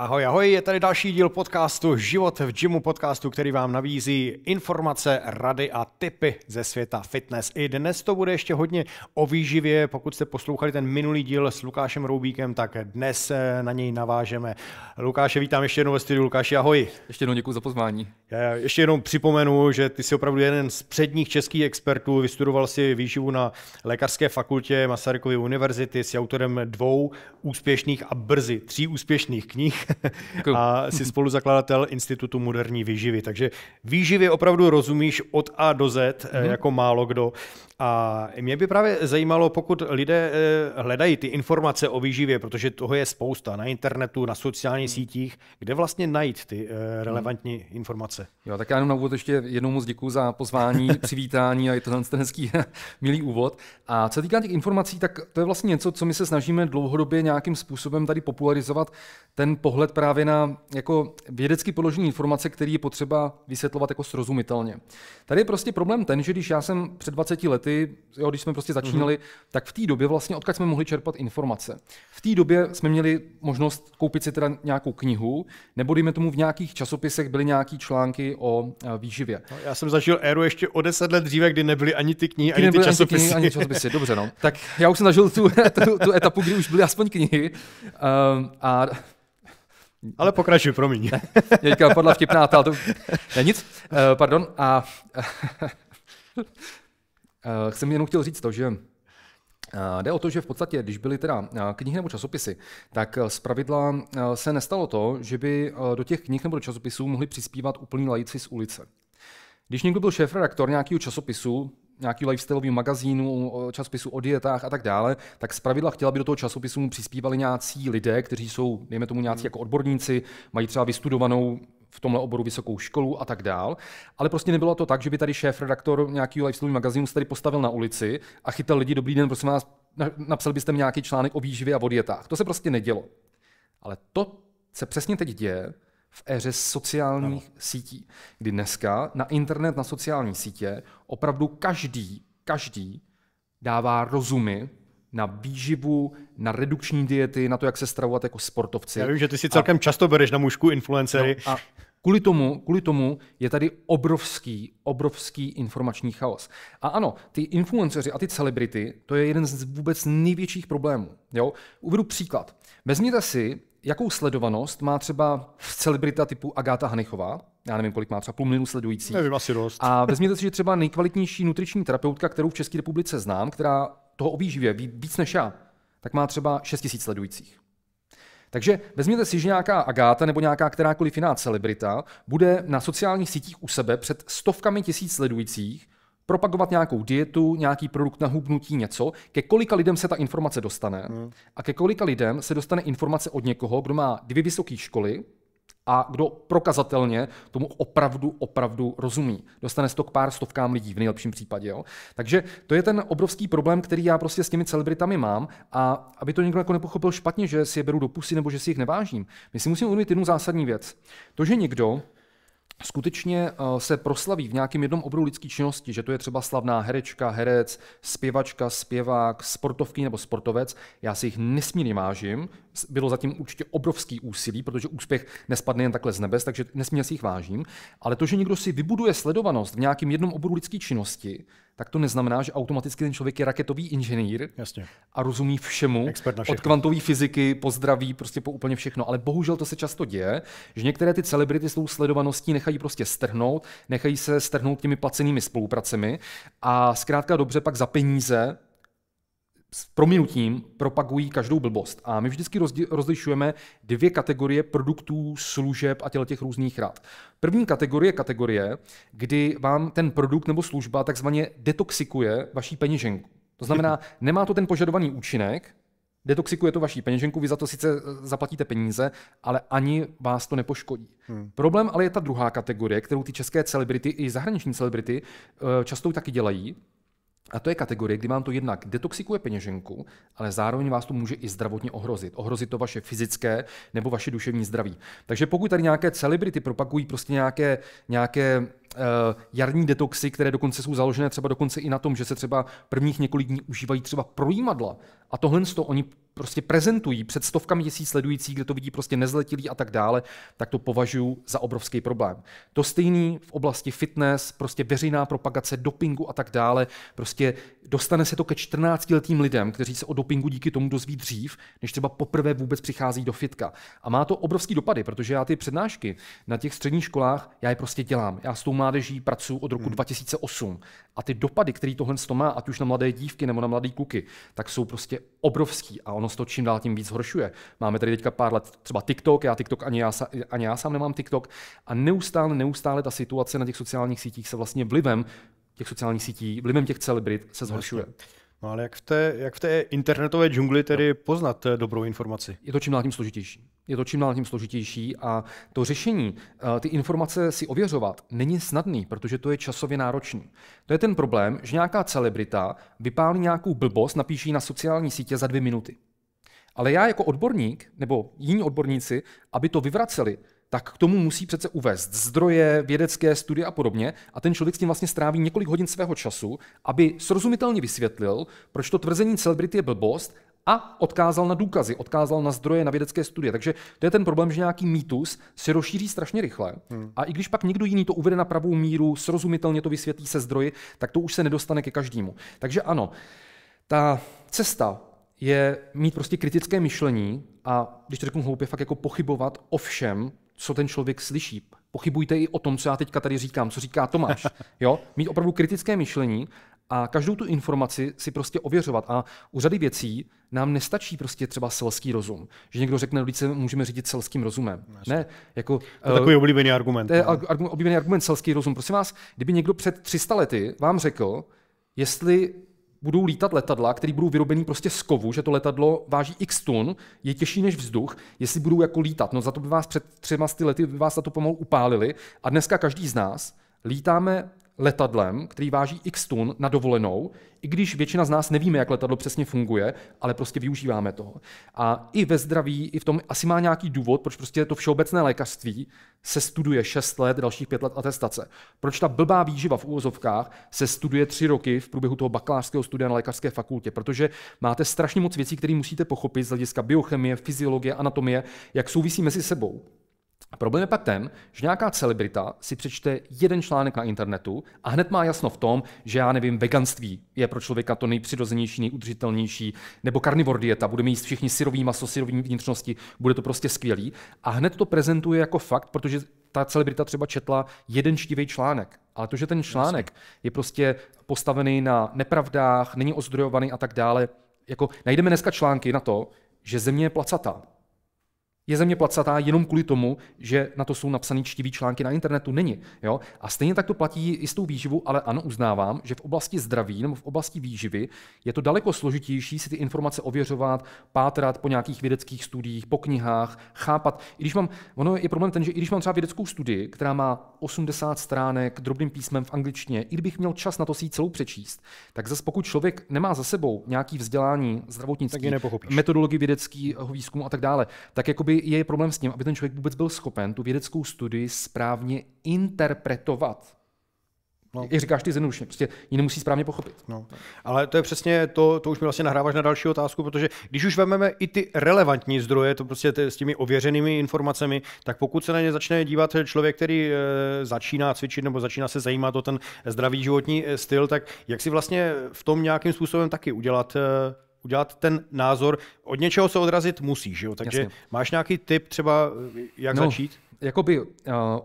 Ahoj, ahoj, je tady další díl podcastu Život v gymu podcastu, který vám nabízí informace, rady a tipy ze světa fitness. I dnes to bude ještě hodně o výživě. Pokud jste poslouchali ten minulý díl s Lukášem Roubíkem, tak dnes eh, na něj navážeme. Lukáše, vítám ještě jednou ve studiu. Lukáši, ahoj. Ještě jednou děkuji za pozvání. Já ještě jenom připomenu, že ty jsi opravdu jeden z předních českých expertů. Vystudoval si výživu na lékařské fakultě Masarykovy univerzity. Jsi autorem dvou úspěšných a brzy tří úspěšných knih. Jako- a jsi spoluzakladatel Institutu moderní výživy. Takže výživě opravdu rozumíš od A do Z mm-hmm. jako málo kdo. A mě by právě zajímalo, pokud lidé eh, hledají ty informace o výživě, protože toho je spousta na internetu, na sociálních hmm. sítích, kde vlastně najít ty eh, hmm. relevantní informace? Jo, tak já jenom na úvod ještě jednou moc děkuji za pozvání, přivítání a je to ten hezký milý úvod. A co týká těch informací, tak to je vlastně něco, co my se snažíme dlouhodobě nějakým způsobem tady popularizovat, ten pohled právě na jako vědecky podložené informace, který je potřeba vysvětlovat jako srozumitelně. Tady je prostě problém ten, že když já jsem před 20 lety ty, jo, když jsme prostě mhm. začínali, mm-hmm. tak v té době vlastně, odkud jsme mohli čerpat informace. V té době jsme měli možnost koupit si teda nějakou knihu, nebo dejme tomu v nějakých časopisech byly nějaký články o eh, výživě. No, já jsem zažil éru ještě o deset let dříve, kdy nebyly ani ty knihy, kdy ani ty časopisy. Ani, knihy, ani časopisy, dobře no. Tak já už jsem zažil tu, tu, tu etapu, kdy už byly aspoň knihy. Um, a ale pokračuj, promiň. Teďka padla vtipná, ale to... Ne, nic, uh, pardon. A Uh, jsem jenom chtěl říct to, že eh, Jde o to, že v podstatě, když byly teda eh, knihy nebo časopisy, tak zpravidla se nestalo to, že by do těch knih nebo do časopisů mohli přispívat úplní lajíci z ulice. Když někdo byl šéf-redaktor nějakého časopisu, nějaký lifestyleový magazínu, časopisu o dietách a tak dále, tak zpravidla chtěla, aby do toho časopisu mu přispívali nějací lidé, kteří jsou, dejme tomu, nějací hmm. jako odborníci, mají třeba vystudovanou v tomhle oboru vysokou školu a tak dál. Ale prostě nebylo to tak, že by tady šéf redaktor nějakého lifestyle magazínu se tady postavil na ulici a chytal lidi, dobrý den, prosím vás, napsal byste mi nějaký článek o výživě a o dietách. To se prostě nedělo. Ale to se přesně teď děje v éře sociálních no. sítí, kdy dneska na internet, na sociální sítě opravdu každý, každý dává rozumy na výživu, na redukční diety, na to, jak se stravovat jako sportovci. Já vím, že ty si celkem a, často bereš na mužku influencery. No, a Kvůli tomu, kvůli tomu je tady obrovský, obrovský informační chaos. A ano, ty influenceři a ty celebrity, to je jeden z vůbec největších problémů. Jo? Uvedu příklad. Vezměte si, jakou sledovanost má třeba celebrita typu Agáta Hanichová, já nevím, kolik má, třeba půl milionu sledující. Nevím, asi dost. A vezměte si, že třeba nejkvalitnější nutriční terapeutka, kterou v České republice znám, která toho objíživě víc než já, tak má třeba 6 000 sledujících. Takže vezměte si, že nějaká Agáta nebo nějaká kterákoliv jiná celebrita bude na sociálních sítích u sebe před stovkami tisíc sledujících propagovat nějakou dietu, nějaký produkt na hubnutí, něco, ke kolika lidem se ta informace dostane hmm. a ke kolika lidem se dostane informace od někoho, kdo má dvě vysoké školy, a kdo prokazatelně tomu opravdu, opravdu rozumí. Dostane se to k pár stovkám lidí v nejlepším případě. Jo? Takže to je ten obrovský problém, který já prostě s těmi celebritami mám a aby to někdo jako nepochopil špatně, že si je beru do pusy nebo že si jich nevážím. My si musíme uvědomit jednu zásadní věc. To, že někdo skutečně eh, se proslaví v nějakém jednom obru lidské činnosti, že to je třeba slavná herečka, herec, zpěvačka, zpěvák, sportovky nebo sportovec, já si jich nesmírně vážím. Bylo zatím určitě obrovský úsilí, protože úspěch nespadne jen takhle z nebes, takže nesmírně si jich vážím. Ale to, že někdo si vybuduje sledovanost v nějakém jednom obru lidské činnosti, tak to neznamená, že automaticky ten člověk je raketový inženýr Jasně. a rozumí všemu, Expert na od kvantové fyziky, pozdraví, prostě po úplně všechno. Ale bohužel to se často děje, že některé ty celebrity s tou sledovaností nechají prostě strhnout, nechají se strhnout těmi placenými spolupracemi a zkrátka dobře pak za peníze s prominutím propagují každou blbost. A my vždycky rozlišujeme dvě kategorie produktů, služeb a těle těch různých rad. První kategorie je kategorie, kdy vám ten produkt nebo služba takzvaně detoxikuje vaší peněženku. To znamená, nemá to ten požadovaný účinek, detoxikuje to vaší peněženku, vy za to sice eh, zaplatíte peníze, ale ani vás to nepoškodí. Hmm. Problém ale je ta druhá kategorie, kterou ty české celebrity i zahraniční celebrity eh, často taky dělají, a to je kategorie, kdy vám to jednak detoxikuje peněženku, ale zároveň vás to může i zdravotně ohrozit. Ohrozit to vaše fyzické nebo vaše duševní zdraví. Takže pokud tady nějaké celebrity propagují prostě nějaké, nějaké Eh, jarní detoxy, které dokonce jsou založené třeba dokonce i na tom, že se třeba prvních několik dní užívají třeba projímadla. A tohle to oni prostě prezentují před stovkami tisíc sledujících, kde to vidí prostě nezletilí a tak dále, tak to považuji za obrovský problém. To stejný v oblasti fitness, prostě veřejná propagace dopingu a tak dále, prostě dostane se to ke 14-letým lidem, kteří se o dopingu díky tomu dozví dřív, než třeba poprvé vůbec přichází do fitka. A má to obrovský dopady, protože já ty přednášky na těch středních školách, já je prostě dělám. Já s tou mládeží pracuji od roku 2008 hmm. a ty dopady, které tohle to má, ať už na mladé dívky nebo na mladé kluky, tak jsou prostě obrovský a ono se to čím dál tím víc horšuje. Máme tady teďka pár let třeba TikTok, já TikTok ani já, ani já sám nemám TikTok a neustále, neustále ta situace na těch sociálních sítích se vlastně vlivem těch sociálních sítí, vlivem těch celebrit se zhoršuje. Vlastně. No ale jak v té, jak v té internetové džungli tedy no. poznat eh, dobrou informaci? Je to čím dál tím složitější. Je to čím dál tím složitější a to řešení, eh, ty informace si ověřovat, není snadný, protože to je časově náročný. To je ten problém, že nějaká celebrita vypálí nějakou blbost, napíší na sociální sítě za dvě minuty. Ale já jako odborník, nebo jiní odborníci, aby to vyvraceli, tak k tomu musí přece uvést zdroje, vědecké studie a podobně. A ten člověk s tím vlastně stráví několik hodin svého času, aby srozumitelně vysvětlil, proč to tvrzení celebrity je blbost a odkázal na důkazy, odkázal na zdroje, na vědecké studie. Takže to je ten problém, že nějaký mýtus se rozšíří strašně rychle. Hmm. A i když pak někdo jiný to uvede na pravou míru, srozumitelně to vysvětlí se zdroji, tak to už se nedostane ke každému. Takže ano, ta cesta je mít prostě kritické myšlení a, když to řeknu hloupě, fakt jako pochybovat o všem, co ten člověk slyší. Pochybujte i o tom, co já teďka tady říkám, co říká Tomáš. Jo? Mít opravdu kritické myšlení a každou tu informaci si prostě ověřovat. A u řady věcí nám nestačí prostě třeba selský rozum. Že někdo řekne, že se můžeme řídit selským rozumem. No, ne, jako, to je takový eh, oblíbený argument. To je no. argument, oblíbený argument selský rozum. Prosím vás, kdyby někdo před 300 lety vám řekl, jestli budou lítat letadla, které budou vyrobené prostě z kovu, že to letadlo váží x tun, je těžší než vzduch, jestli budou jako lítat. No za to by vás před třema sty lety by vás za to pomalu upálili. A dneska každý z nás lítáme letadlem, který váží x tun na dovolenou, i když většina z nás nevíme, jak letadlo přesně funguje, ale prostě využíváme toho. A i ve zdraví, i v tom asi má nějaký důvod, proč prostě to všeobecné lékařství se studuje 6 let, dalších 5 let atestace. Proč ta blbá výživa v úvozovkách se studuje 3 roky v průběhu toho bakalářského studia na lékařské fakultě, protože máte strašně moc věcí, které musíte pochopit z hlediska biochemie, fyziologie, anatomie, jak souvisí mezi sebou. A problém je pak ten, že nějaká celebrita si přečte jeden článek na internetu a hned má jasno v tom, že já nevím, veganství je pro člověka to nejpřirozenější, nejudržitelnější, nebo karnivor dieta, bude mít všichni syrový maso, syrový vnitřnosti, bude to prostě skvělý. A hned to prezentuje jako fakt, protože ta celebrita třeba četla jeden štivý článek. Ale to, že ten článek je prostě postavený na nepravdách, není ozdrojovaný a tak dále, jako najdeme dneska články na to, že země je placatá je země placatá jenom kvůli tomu, že na to jsou napsané čtivý články na internetu. Není. Jo? A stejně tak to platí i s tou výživou, ale ano, uznávám, že v oblasti zdraví nebo v oblasti výživy je to daleko složitější si ty informace ověřovat, pátrat po nějakých vědeckých studiích, po knihách, chápat. I když mám, ono je problém ten, že i když mám třeba vědeckou studii, která má 80 stránek drobným písmem v angličtině, i kdybych měl čas na to si ji celou přečíst, tak zase pokud člověk nemá za sebou nějaký vzdělání zdravotnické, metodologii vědeckého výzkumu a tak dále, tak jakoby je problém s tím, aby ten člověk vůbec byl schopen tu vědeckou studii správně interpretovat. No. Jak říkáš ty zjednodušně, prostě ji nemusí správně pochopit. No. Ale to je přesně to, to už mi vlastně nahráváš na další otázku, protože když už vezmeme i ty relevantní zdroje, to prostě ty, s těmi ověřenými informacemi, tak pokud se na ně začne dívat člověk, který e, začíná cvičit nebo začíná se zajímat o ten zdravý životní eh, styl, tak jak si vlastně v tom nějakým způsobem taky udělat e, udělat ten názor. Od něčeho se odrazit musíš, jo? Takže Jasně. máš nějaký tip třeba, jak no, začít? jakoby, uh,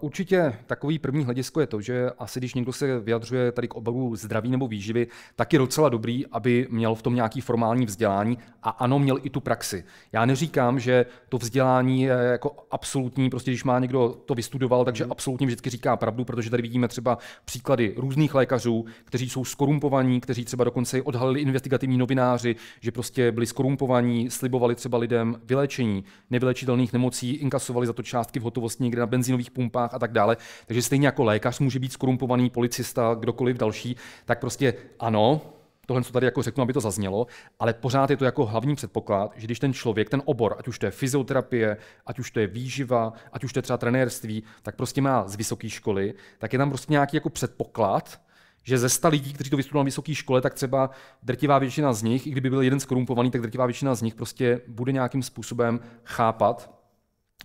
určitě takový první hledisko je to, že asi když někdo se vyjadřuje tady k oboru zdraví nebo výživy, tak je docela dobrý, aby měl v tom nějaký formální vzdělání a ano, měl i tu praxi. Já neříkám, že to vzdělání je jako absolutní, prostě když má někdo to vystudoval, takže mhm. absolutně vždycky říká pravdu, protože tady vidíme třeba příklady různých lékařů, kteří jsou skorumpovaní, kteří třeba dokonce odhalili investigativní novináři, že prostě byli skorumpovaní, slibovali třeba lidem vylečení nevylečitelných nemocí, inkasovali za to částky v hotovosti někde na benzínových pumpách a tak dále. Takže stejně jako lékař může být skorumpovaný, policista, kdokoliv další, tak prostě ano, tohle co tady jako řeknu, aby to zaznělo, ale pořád je to jako hlavní předpoklad, že když ten člověk, ten obor, ať už to je fyzioterapie, ať už to je výživa, ať už to je třeba trenérství, tak prostě má z vysoké školy, tak je tam prostě nějaký jako předpoklad, že ze 100 lidí, kteří to vystudovali na vysoké škole, tak třeba drtivá většina z nich, i kdyby byl jeden skorumpovaný, tak drtivá většina z nich prostě bude nějakým způsobem chápat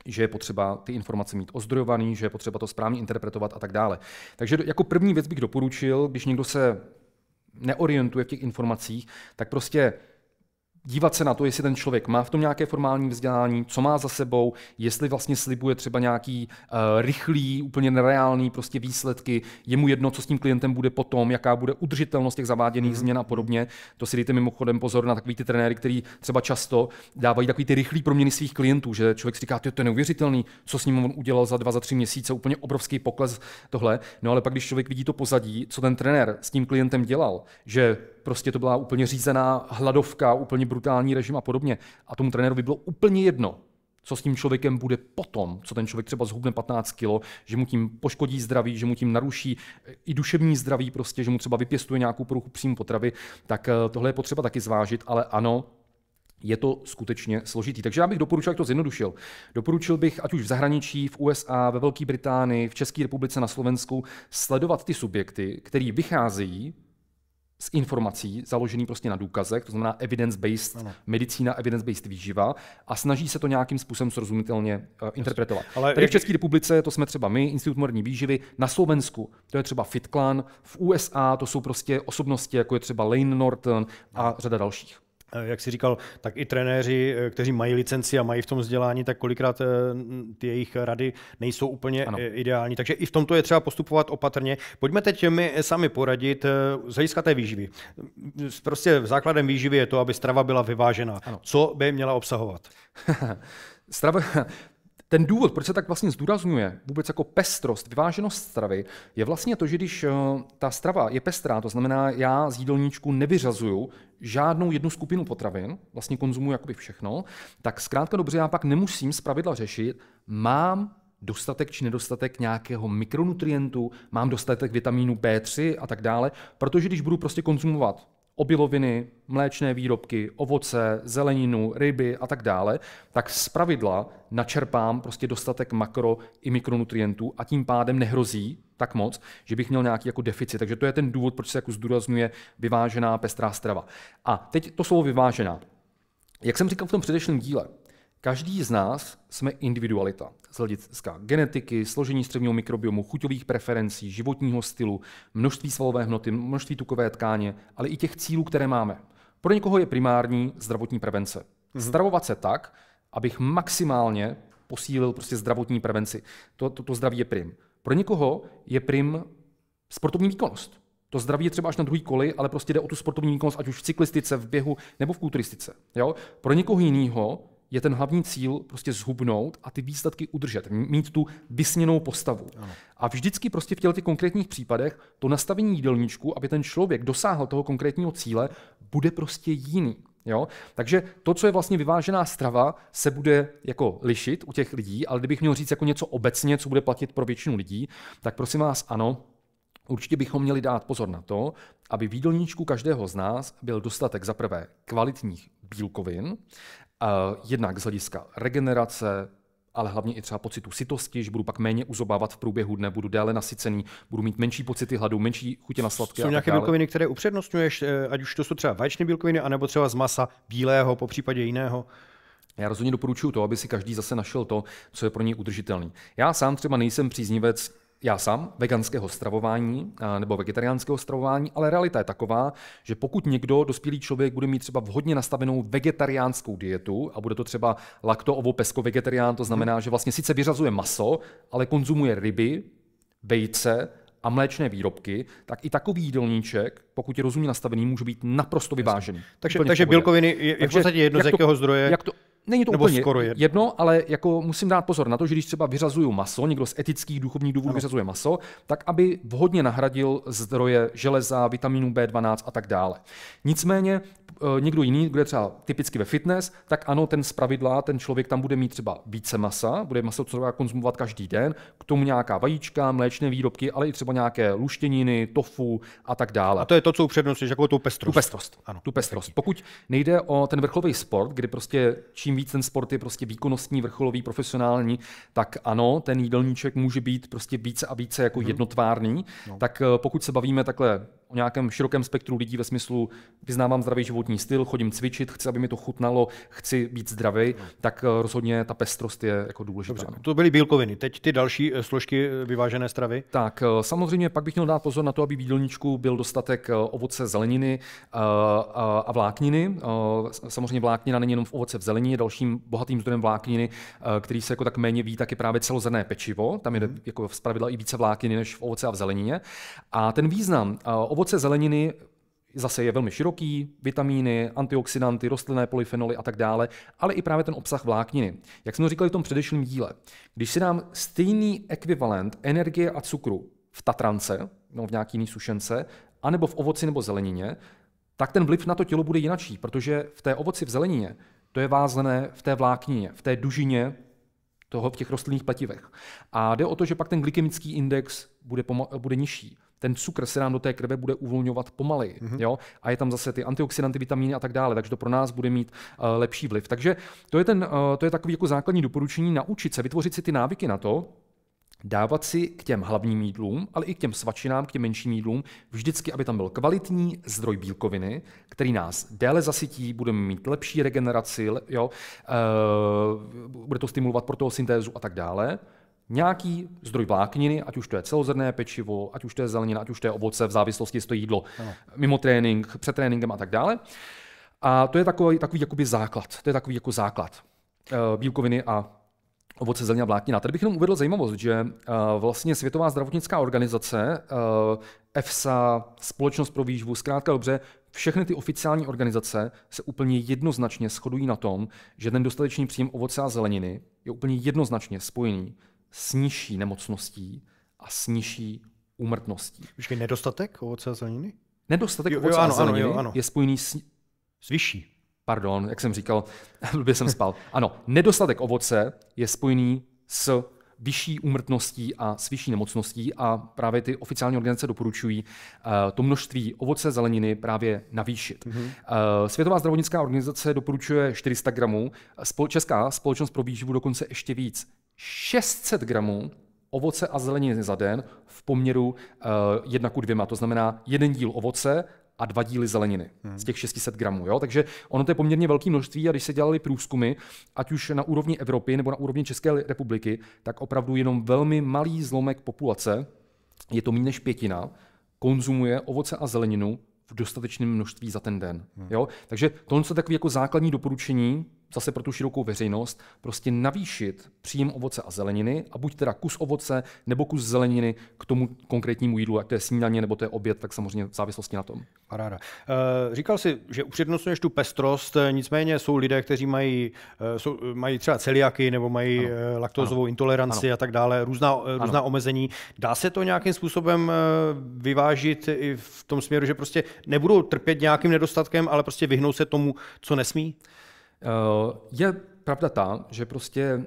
že je potřeba ty informace mít ozdrojovaný, že je potřeba to správně interpretovat a tak dále. Takže jako první věc bych doporučil, když někdo se neorientuje v těch informacích, tak prostě dívat se na to, jestli ten člověk má v tom nějaké formální vzdělání, co má za sebou, jestli vlastně slibuje třeba nějaký uh, rychlý, úplně nereálný prostě výsledky, je mu jedno, co s tím klientem bude potom, jaká bude udržitelnost těch zaváděných mm-hmm. změn a podobně. To si dejte mimochodem pozor na takový ty trenéry, který třeba často dávají takový ty rychlý proměny svých klientů, že člověk si říká, to je neuvěřitelný, co s ním on udělal za dva, za tři měsíce, úplně obrovský pokles tohle. No ale pak, když člověk vidí to pozadí, co ten trenér s tím klientem dělal, že prostě to byla úplně řízená hladovka, úplně brutální režim a podobně. A tomu trenérovi bylo úplně jedno, co s tím člověkem bude potom, co ten člověk třeba zhubne 15 kilo, že mu tím poškodí zdraví, že mu tím naruší eh, i duševní zdraví, prostě, že mu třeba vypěstuje nějakou poruchu příjmu potravy, tak eh, tohle je potřeba taky zvážit, ale ano, je to skutečně složitý. Takže já bych doporučil, jak to zjednodušil. Doporučil bych, ať už v zahraničí, v USA, ve Velké Británii, v České republice, na Slovensku, sledovat ty subjekty, které vycházejí z informací, založený prostě na důkazech, to znamená evidence-based ano. medicína, evidence-based výživa a snaží se to nějakým způsobem srozumitelně uh, interpretovat. Ale Tady v České republice to jsme třeba my, Institut moderní výživy, na Slovensku to je třeba FitClan, v USA to jsou prostě osobnosti, jako je třeba Lane Norton a řada dalších. Eh, jak si říkal, tak i trenéři, eh, kteří mají licenci a mají v tom vzdělání, tak kolikrát eh, ty jejich rady nejsou úplně ano. ideální. Takže i v tomto je třeba postupovat opatrně. Pojďme teď my sami poradit z hlediska té výživy. Prostě základem výživy je to, aby strava byla vyvážená. Ano. Co by měla obsahovat? strava, ten důvod, proč se tak vlastně zdůrazňuje vůbec jako pestrost, vyváženost stravy, je vlastně to, že když eh, ta strava je pestrá, to znamená, já z jídelníčku nevyřazuju žádnou jednu skupinu potravin, vlastně konzumuji jakoby všechno, tak zkrátka dobře já pak nemusím pravidla řešit, mám dostatek či nedostatek nějakého mikronutrientu, mám dostatek vitamínu B3 a tak dále, protože když budu prostě konzumovat obiloviny, mléčné výrobky, ovoce, zeleninu, ryby a tak dále, tak z pravidla načerpám prostě dostatek makro i mikronutrientů a tím pádem nehrozí tak moc, že bych měl nějaký jako deficit. Takže to je ten důvod, proč se jako zdůrazňuje vyvážená pestrá strava. A teď to slovo vyvážená. Jak jsem říkal v tom předešlém díle, Každý z nás jsme individualita. Z hlediska genetiky, složení střevního mikrobiomu, chuťových preferencí, životního stylu, množství svalové hmoty, množství tukové tkáně, ale i těch cílů, které máme. Pro někoho je primární zdravotní prevence. Mhm. Zdravovat se tak, abych maximálně posílil prostě zdravotní prevenci. To, to, to zdraví je prim. Pro někoho je prim sportovní výkonnost. To zdraví je třeba až na druhý koli, ale prostě jde o tu sportovní výkonnost, ať už v cyklistice, v běhu nebo v kulturistice. Jo? Pro někoho jiného je ten hlavní cíl prostě zhubnout a ty výsledky udržet, mít tu vysněnou postavu. Ano. A vždycky prostě v těch konkrétních případech to nastavení jídelníčku, aby ten člověk dosáhl toho konkrétního cíle, bude prostě jiný. Jo? Takže to, co je vlastně vyvážená strava, se bude jako lišit u těch lidí, ale kdybych měl říct jako něco obecně, co bude platit pro většinu lidí, tak prosím vás, ano, Určitě bychom měli dát pozor na to, aby v jídelníčku každého z nás byl dostatek za prvé kvalitních bílkovin, Eh, jednak z hlediska regenerace, ale hlavně i třeba pocitu sytosti, že budu pak méně uzobávat v průběhu dne, budu déle nasycený, budu mít menší pocity hladu, menší chutě na sladké. Jsou nějaké bílkoviny, které upřednostňuješ, eh, ať už to jsou třeba vaječné bílkoviny, anebo třeba z masa bílého, po případě jiného? Já rozhodně doporučuji to, aby si každý zase našel to, co je pro něj udržitelný. Já sám třeba nejsem příznivec já sám veganského stravování nebo vegetariánského stravování, ale realita je taková, že pokud někdo, dospělý člověk, bude mít třeba vhodně nastavenou vegetariánskou dietu a bude to třeba lakto, ovo, pesko, vegetarián, to znamená, že vlastně sice vyřazuje maso, ale konzumuje ryby, vejce a mléčné výrobky, tak i takový jídelníček, pokud je rozumně nastavený, může být naprosto vyvážený. Takže, takže bílkoviny je takže, v podstatě jedno, z jakého zdroje. Jak to, Není to Nebo úplně skoro jedno. jedno, ale jako musím dát pozor na to, že když třeba vyřazuju maso, někdo z etických duchovních důvodů vyřazuje maso, tak aby vhodně nahradil zdroje železa, vitamínu B12 a tak dále. Nicméně Eh, někdo jiný, kdo je třeba typicky ve fitness, tak ano, ten pravidla, ten člověk tam bude mít třeba více masa, bude maso třeba konzumovat každý den, k tomu nějaká vajíčka, mléčné výrobky, ale i třeba nějaké luštěniny, tofu a tak dále. A to je to, co upřednostníš, jako tu pestrost. Tu pestrost. Ano, tu pestrost. Pokud nejde o ten vrcholový sport, kdy prostě čím víc ten sport je prostě výkonnostní, vrcholový, profesionální, tak ano, ten jídelníček může být prostě více a více jako hmm. jednotvárný. No. Tak eh, pokud se bavíme takhle o nějakém širokém spektru lidí ve smyslu vyznávám zdravý životní styl, chodím cvičit, chci, aby mi to chutnalo, chci být zdravý, no. tak eh, rozhodně ta pestrost je jako důležitá. Dobře, no. to byly bílkoviny. Teď ty další eh, složky eh, vyvážené stravy? Tak, samozřejmě pak bych měl dát pozor na to, aby v jídelníčku byl dostatek ovoce, zeleniny a vlákniny. Samozřejmě vláknina není jenom v ovoce v zelenině, dalším bohatým zdrojem vlákniny, který se jako tak méně ví, tak je právě celozrné pečivo. Tam je mhm. jako zpravidla i více vlákniny než v ovoce a v zelenině. A ten význam Ovoce zeleniny zase je velmi široký, vitamíny, antioxidanty, rostlinné polyfenoly a tak dále, ale i právě ten obsah vlákniny. Jak jsme říkali v tom předešlém díle, když si dám stejný ekvivalent energie a cukru v tatrance, no v nějaký jiný sušence, anebo v ovoci nebo zelenině, tak ten vliv na to tělo bude jinačí, protože v té ovoci v zelenině to je vázané v té vláknině, v té dužině toho v těch rostlinných pletivech. A jde o to, že pak ten glykemický index bude, bude nižší ten cukr se nám do té krve bude uvolňovat pomaleji. Mm-hmm. Jo? A je tam zase ty antioxidanty, vitamíny a tak dále, takže to pro nás bude mít uh, lepší vliv. Takže to je, ten, uh, to je takový jako základní doporučení naučit se, vytvořit si ty návyky na to, dávat si k těm hlavním jídlům, ale i k těm svačinám, k těm menším jídlům, vždycky, aby tam byl kvalitní zdroj bílkoviny, který nás déle zasytí, budeme mít lepší regeneraci, jo, uh, bude to stimulovat pro toho syntézu a tak dále nějaký zdroj vlákniny, ať už to je celozrné pečivo, ať už to je zelenina, ať už to je ovoce, v závislosti jestli to jídlo ano. mimo trénink, před tréninkem a tak dále. A to je takový, takový jakoby základ. To je takový jako základ eh, bílkoviny a ovoce, zelenina, vláknina. Tady bych jenom uvedl zajímavost, že eh, vlastně Světová zdravotnická organizace, eh, EFSA, Společnost pro výživu, zkrátka dobře, všechny ty oficiální organizace se úplně jednoznačně shodují na tom, že ten dostatečný příjem ovoce a zeleniny je úplně jednoznačně spojený s nižší nemocností a s nižší úmrtností. Počkej, nedostatek ovoce a zeleniny? Nedostatek jo, jo, ovoce ano, a zeleniny ano, jo, ano. je spojený s... S vyšší. Pardon, jak jsem říkal, blbě jsem spal. Ano, nedostatek ovoce je spojený s vyšší úmrtností a s vyšší nemocností a právě ty oficiální organizace doporučují uh, to množství ovoce zeleniny právě navýšit. Mm-hmm. Uh, Světová zdravotnická organizace doporučuje 400 gramů, spol- Česká společnost pro výživu dokonce ještě víc, 600 gramů ovoce a zeleniny za den v poměru uh, jedna ku dvěma. to znamená jeden díl ovoce a dva díly zeleniny hmm. z těch 600 gramů. Jo? Takže ono to je poměrně velké množství a když se dělali průzkumy, ať už na úrovni Evropy nebo na úrovni České republiky, tak opravdu jenom velmi malý zlomek populace, je to méně než pětina, konzumuje ovoce a zeleninu v dostatečném množství za ten den. Hmm. Jo? Takže tohle je takové jako základní doporučení, zase pro tu širokou veřejnost, prostě navýšit příjem ovoce a zeleniny a buď teda kus ovoce nebo kus zeleniny k tomu konkrétnímu jídlu, jak to je snídaně nebo to je oběd, tak samozřejmě v závislosti na tom. Paráda. Eh, říkal jsi, že upřednostňuješ tu pestrost, eh, nicméně jsou lidé, kteří mají, eh, jsou, mají třeba celiaky nebo mají ano. laktózovou ano. intoleranci ano. a tak dále, různá, různá omezení. Dá se to nějakým způsobem vyvážit i v tom směru, že prostě nebudou trpět nějakým nedostatkem, ale prostě vyhnou se tomu, co nesmí? Eh, je pravda ta, že prostě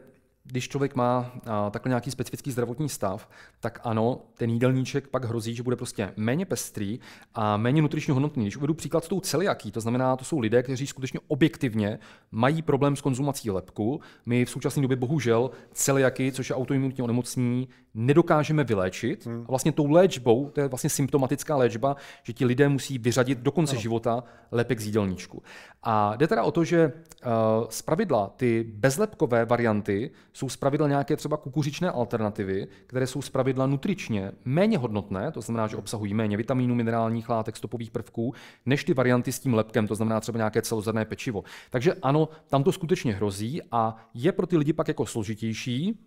když člověk má a, takhle nějaký specifický zdravotní stav, tak ano, ten jídelníček pak hrozí, že bude prostě méně pestrý a méně nutričně hodnotný. Když uvedu příklad s tou celiaký, to znamená, to jsou lidé, kteří skutečně objektivně mají problém s konzumací lepku. My v současné době bohužel celiaky, což je autoimunitní onemocnění, nedokážeme vyléčit. Hmm. A vlastně tou léčbou, to je vlastně symptomatická léčba, že ti lidé musí vyřadit do konce ano. života lepek z jídelníčku. A jde teda o to, že uh, ty bezlepkové varianty jsou zpravidla nějaké třeba kukuřičné alternativy, které jsou zpravidla nutričně méně hodnotné, to znamená, že obsahují méně vitaminů, minerálních látek, stopových prvků, než ty varianty s tím lepkem, to znamená třeba nějaké celozrné pečivo. Takže ano, tam to skutečně hrozí a je pro ty lidi pak jako složitější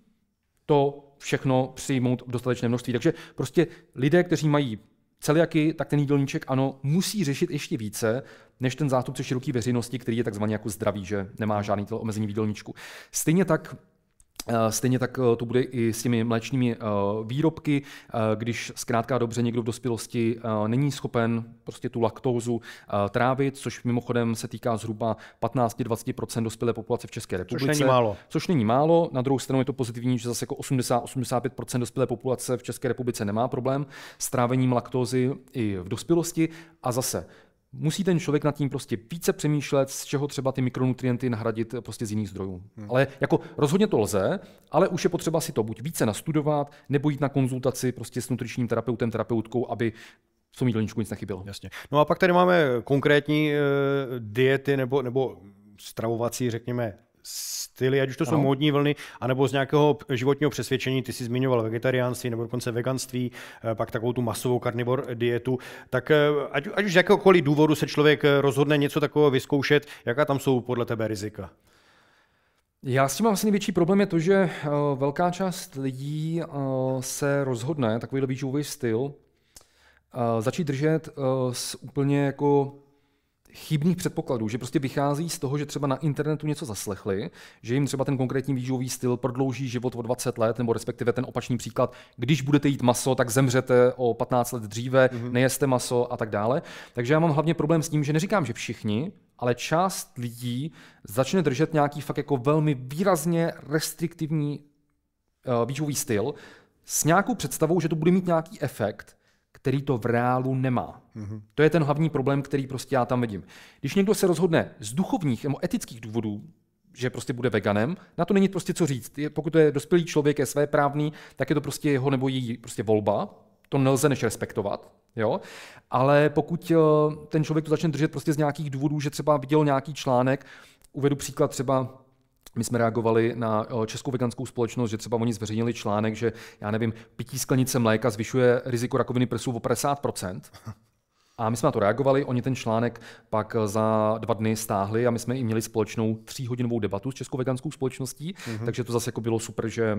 to všechno přijmout v dostatečné množství. Takže prostě lidé, kteří mají celiaky, tak ten jídelníček ano, musí řešit ještě více, než ten zástupce široké veřejnosti, který je takzvaně jako zdravý, že nemá žádný omezení v jídelníčku. Stejně tak Eh, stejně tak eh, to bude i s těmi mléčnými eh, výrobky, když zkrátka dobře někdo v dospělosti není schopen prostě tu laktózu trávit, což mimochodem se týká zhruba 15-20 dospělé populace v České republice. Což není málo. Což není málo, na druhou stranu je to pozitivní, že zase jako 80-85 dospělé populace v České republice nemá problém s trávením laktózy i v dospělosti a zase musí ten člověk nad tím prostě více přemýšlet, z čeho třeba ty mikronutrienty nahradit prostě z jiných zdrojů. Hmm. Ale jako rozhodně to lze, ale už je potřeba si to buď více nastudovat, nebo jít na konzultaci prostě s nutričním terapeutem, terapeutkou, aby v tom jídelníčku nic nechybělo. Jasně. No a pak tady máme konkrétní e, diety nebo, nebo stravovací, řekněme, styly, ať už to ano. jsou módní vlny, anebo z nějakého životního přesvědčení, ty jsi zmiňoval vegetariánství nebo dokonce veganství, eh, pak takovou tu masovou karnivor dietu, tak eh, ať, ať už z jakéhokoliv důvodu se člověk eh, rozhodne něco takového vyzkoušet, jaká tam jsou podle tebe rizika? Já s tím mám asi největší problém je to, že velká část lidí se rozhodne takový výživový styl začít držet s úplně jako chybných předpokladů, že prostě vychází z toho, že třeba na internetu něco zaslechli, že jim třeba ten konkrétní výživový styl prodlouží život o 20 let, nebo respektive ten opačný příklad, když budete jít maso, tak zemřete o 15 let dříve, mm-hmm. nejeste maso a tak dále. Takže já mám hlavně problém s tím, že neříkám, že všichni, ale část lidí začne držet nějaký fakt jako velmi výrazně restriktivní uh, výživový styl s nějakou představou, že to bude mít nějaký efekt, který to v reálu nemá. Mm-hmm. To je ten hlavní problém, který prostě já tam vidím. Když někdo se rozhodne z duchovních nebo etických důvodů, že prostě bude veganem, na to není prostě co říct. Pokud to je dospělý člověk, je své tak je to prostě jeho nebo její prostě volba. To nelze než respektovat, jo. Ale pokud eh, ten člověk to začne držet prostě z nějakých důvodů, že třeba viděl nějaký článek, uvedu příklad třeba my jsme reagovali na eh, českou veganskou společnost, že třeba oni zveřejnili článek, že já nevím, pití sklenice mléka zvyšuje riziko rakoviny prsu o 50%. A my jsme na to reagovali, oni ten článek pak eh, za dva dny stáhli a my jsme i měli společnou tříhodinovou debatu s Českou veganskou společností, mm-hmm. takže to zase jako bylo super, že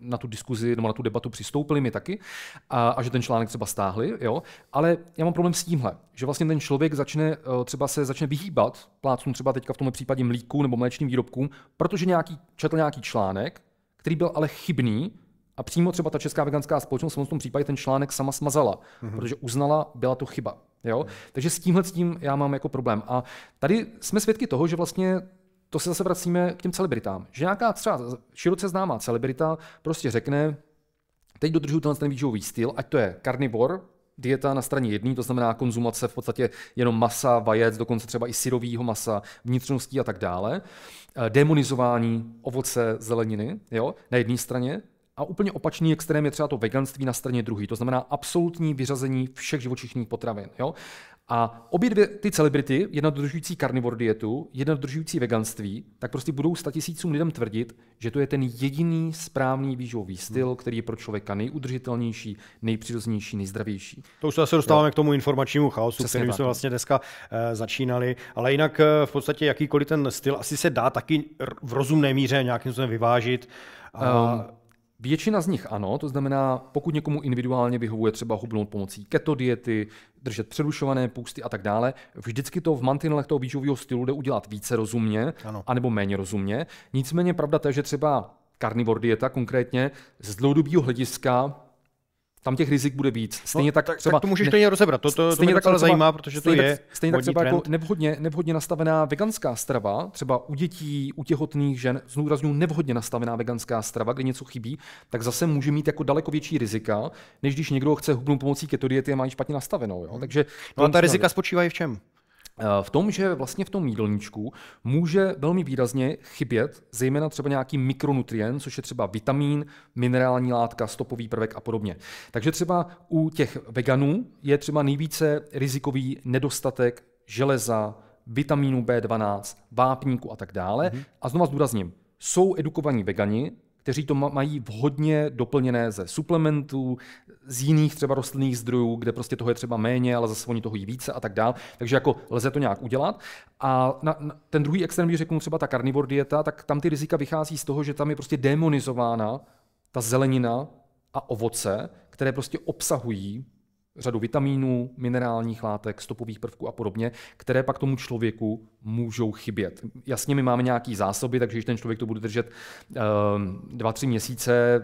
na tu diskuzi nebo na tu debatu přistoupili my taky a, a že ten článek třeba stáhli, jo. Ale já mám problém s tímhle, že vlastně ten člověk začne eh, třeba se začne vyhýbat plácům třeba teďka v tomhle případě mlíku nebo mléčným výrobkům, protože nějaký, četl nějaký článek, který byl ale chybný, a přímo třeba ta česká veganská společnost v tom případě ten článek sama smazala, mm-hmm. protože uznala, byla to chyba. Jo? Hmm. Takže s tímhle s tím já mám jako problém. A tady jsme svědky toho, že vlastně to se zase vracíme k těm celebritám. Že nějaká třeba široce známá celebrita prostě řekne, teď dodržuju tenhle ten výživový styl, ať to je karnivor, dieta na straně jedné, to znamená konzumace v podstatě jenom masa, vajec, dokonce třeba i syrovýho masa, vnitřností a tak dále, eh, demonizování ovoce, zeleniny jo, na jedné straně, a úplně opačný extrém je třeba to veganství na straně druhý, to znamená absolutní vyřazení všech živočišných potravin. Jo? A obě dvě ty celebrity, jedna dodržující carnivore dietu, jedna dodržující veganství, tak prostě budou statisícům lidem tvrdit, že to je ten jediný správný výživový styl, hmm. který je pro člověka nejudržitelnější, nejpřirozenější, nejzdravější. To už se dostáváme jo. k tomu informačnímu chaosu, Přesně kterým tak. jsme no. vlastně dneska e, začínali. Ale jinak e, v podstatě jakýkoliv ten styl asi se dá taky v rozumné míře nějakým způsobem vyvážit. A... Um, Většina z nich ano, to znamená, pokud někomu individuálně vyhovuje třeba hubnout pomocí keto diety, držet přerušované půsty a tak dále, vždycky to v mantinelech toho výživového stylu jde udělat více rozumně, ano. anebo méně rozumně. Nicméně pravda je, že třeba karnivor dieta konkrétně z dlouhodobého hlediska tam těch rizik bude víc. No, stejně no, tak, tak třeba... Tak to můžeš stejně ne, rozebrat, to, to, to mě tak ale zajímá, protože to je tak, Stejně tak třeba trend. jako nevhodně, nevhodně nastavená veganská strava, třeba u dětí, u těhotných žen, zúraznuju nevhodně nastavená veganská strava, kde něco chybí, tak zase může mít jako daleko větší rizika, než když někdo chce hubnout pomocí keto diety a má ji špatně nastavenou. Jo? Takže, no a ta rizika spočívají v čem? Eh, v tom, že vlastně v tom jídelníčku může velmi výrazně chybět zejména třeba nějaký mikronutrient, což je třeba vitamin, minerální látka, stopový prvek a podobně. Takže třeba u těch veganů je třeba nejvíce rizikový nedostatek železa, vitamínu B12, vápníku a tak dále. Mm-hmm. A znovu zdůrazním, jsou edukovaní vegani, kteří to mají vhodně doplněné ze suplementů, z jiných třeba rostlinných zdrojů, kde prostě toho je třeba méně, ale zase oni toho jí více a tak dál. Takže jako lze to nějak udělat. A na, na ten druhý extrém, když řeknu třeba ta carnivore dieta, tak tam ty rizika vychází z toho, že tam je prostě demonizována ta zelenina a ovoce, které prostě obsahují řadu vitamínů, minerálních látek, stopových prvků a podobně, které pak tomu člověku můžou chybět. Jasně, my máme nějaké zásoby, takže když ten člověk to bude držet 2-3 ehm, měsíce,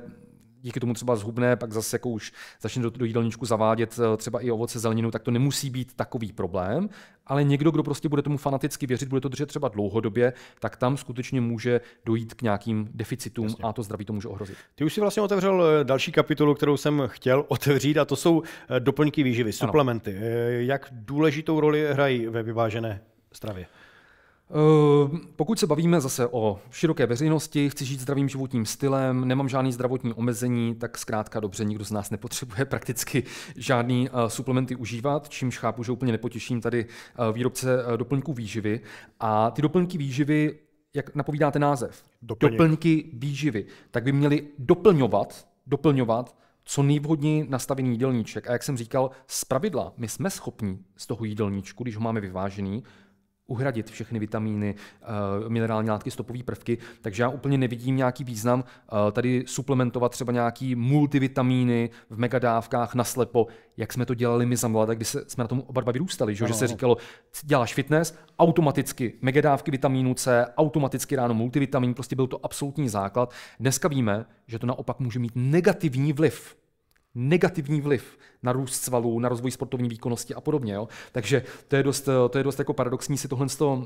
díky tomu třeba zhubne, pak zase jako už začne do, do jídelníčku zavádět eh, třeba i ovoce, zeleninu, tak to nemusí být takový problém, ale někdo, kdo prostě bude tomu fanaticky věřit, bude to držet třeba dlouhodobě, tak tam skutečně může dojít k nějakým deficitům Jasně. a to zdraví to může ohrozit. Ty už si vlastně otevřel eh, další kapitolu, kterou jsem chtěl otevřít a to jsou eh, doplňky výživy, suplementy. Ano. Jak důležitou roli hrají ve vyvážené stravě? Eh, pokud se bavíme zase o široké veřejnosti, chci žít zdravým životním stylem, nemám žádný zdravotní omezení, tak zkrátka dobře, nikdo z nás nepotřebuje prakticky žádný eh, suplementy užívat, čímž chápu, že úplně nepotěším tady eh, výrobce doplňků výživy. A ty doplňky výživy, jak napovídáte název, Doplněk. doplňky výživy, tak by měly doplňovat, doplňovat co nejvhodněji nastavený jídelníček. A jak jsem říkal, z pravidla my jsme schopni z toho jídelníčku, když ho máme vyvážený, uhradit všechny vitamíny, eh, minerální látky, stopové prvky, takže já úplně nevidím nějaký význam eh, tady suplementovat třeba nějaký multivitamíny v megadávkách naslepo, jak jsme to dělali my za mladé, když jsme na tom oba dva vyrůstali, že, že se říkalo, děláš fitness, automaticky megadávky vitamínu C, automaticky ráno multivitamin, prostě byl to absolutní základ. Dneska víme, že to naopak může mít negativní vliv negativní vliv na růst svalů, na rozvoj sportovní výkonnosti a podobně. Jo? Takže to je, dost, eh, to je dost jako paradoxní si tohle, uh,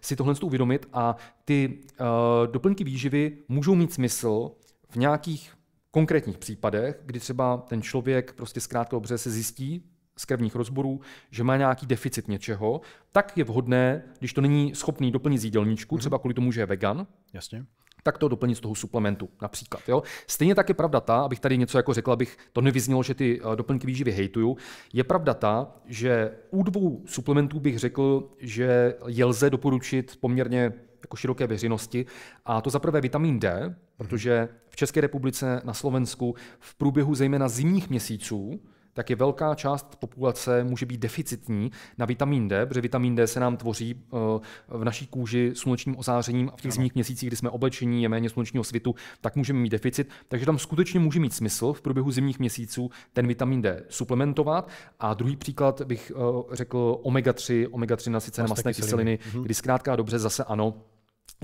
si tohle uvědomit a ty uh, doplňky výživy můžou mít smysl v nějakých konkrétních případech, kdy třeba ten člověk prostě zkrátka dobře se zjistí, z krevních rozborů, že má nějaký deficit něčeho, tak je vhodné, když to není schopný doplnit z jídelníčku, mm-hmm. třeba kvůli tomu, že je vegan, Jasně tak to doplnit z toho suplementu například. Jo? Stejně tak je pravda ta, abych tady něco jako řekl, abych to nevyznělo, že ty eh, doplňky výživy hejtuju, je pravda ta, že u dvou suplementů bych řekl, že je lze doporučit poměrně jako široké veřejnosti. A to za prvé vitamin D, mhm. protože v České republice, na Slovensku v průběhu zejména zimních měsíců tak je velká část populace může být deficitní na vitamin D, protože vitamin D se nám tvoří eh, v naší kůži slunečním ozářením a v těch zimních měsících, kdy jsme oblečení, je méně slunečního svitu, tak můžeme mít deficit. Takže tam skutečně může mít smysl v průběhu zimních měsíců ten vitamin D suplementovat. A druhý příklad bych eh, řekl omega-3, omega-3 nasycené masné kyseliny, mhm. kdy zkrátka dobře zase ano,